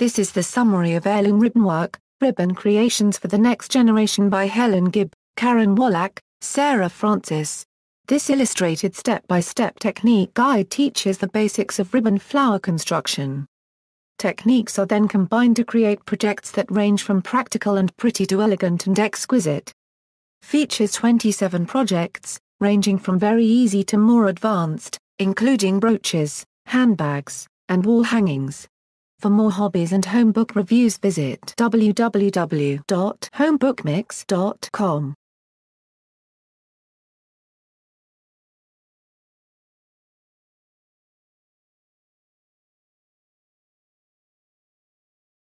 This is the summary of heirloom ribbon work, ribbon creations for the next generation by Helen Gibb, Karen Wallach, Sarah Francis. This illustrated step-by-step -step technique guide teaches the basics of ribbon flower construction. Techniques are then combined to create projects that range from practical and pretty to elegant and exquisite. Features 27 projects, ranging from very easy to more advanced, including brooches, handbags, and wall hangings. For more hobbies and home book reviews visit www.homebookmix.com.